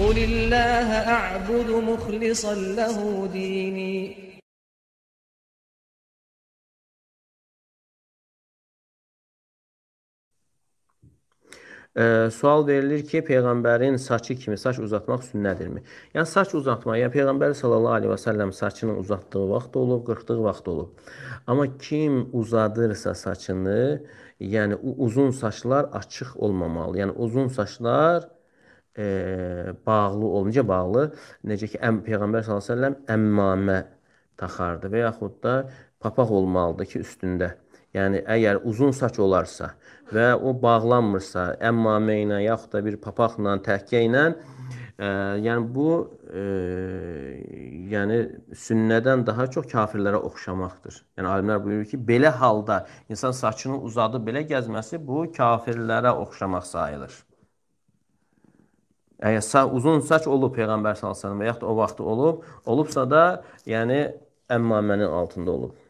قُلِ اللّٰهَ أَعْبُدُ مُخْلِصًا لَهُ دِينِي Ə, sual verilir ki, peyğəmbərin saçı kimi saç uzatmaq sünnədirmi? Yəni saç uzatma, yəni peyğəmbər sallallahu əleyhi və səlləm saçını uzatdığı vaxt olub, qırxdığı vaxt olub. Amma kim uzadırsa saçını, yəni uzun saçlar açıq olmamalı. Yəni uzun saçlar e, bağlı olunca bağlı necə ki əm peyğəmbər sallallahu əleyhi və səlləm əmmamə taxardı və yaxud da papaq olmalıdır ki üstündə. Yəni əgər uzun saç olarsa və o bağlanmırsa əmmamə ilə yaxud da bir papaqla, təhkə ilə ə, e, yəni bu ə, e, yəni sünnədən daha çox kafirlərə oxşamaqdır. Yəni alimlər buyurur ki, belə halda insan saçını uzadıb belə gəzməsi bu kafirlərə oxşamaq sayılır. Əgər yəni, sa uzun saç olub peyğəmbər sallallahu əleyhi və səlləm və yaxud da o vaxtı olub, olubsa da, yəni əmmamənin altında olub.